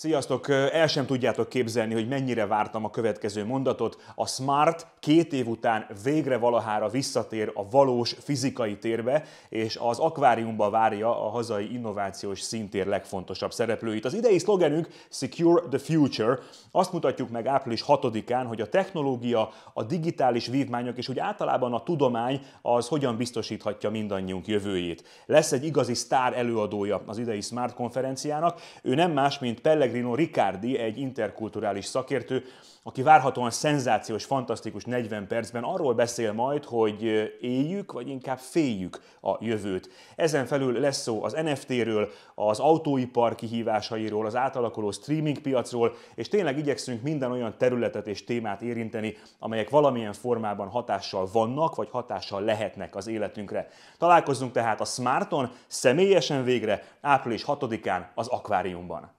Sziasztok! El sem tudjátok képzelni, hogy mennyire vártam a következő mondatot. A Smart két év után végre valahára visszatér a valós fizikai térbe, és az akváriumba várja a hazai innovációs szintér legfontosabb szereplőit. Az idei szlogenünk Secure the Future. Azt mutatjuk meg április 6-án, hogy a technológia, a digitális vívmányok és úgy általában a tudomány az hogyan biztosíthatja mindannyiunk jövőjét. Lesz egy igazi sztár előadója az idei Smart konferenciának. Ő nem más, mint Pelle Pellegrino Riccardi, egy interkulturális szakértő, aki várhatóan szenzációs, fantasztikus 40 percben arról beszél majd, hogy éljük, vagy inkább féljük a jövőt. Ezen felül lesz szó az NFT-ről, az autóipar kihívásairól, az átalakuló streaming piacról, és tényleg igyekszünk minden olyan területet és témát érinteni, amelyek valamilyen formában hatással vannak, vagy hatással lehetnek az életünkre. Találkozzunk tehát a Smarton személyesen végre április 6-án az akváriumban.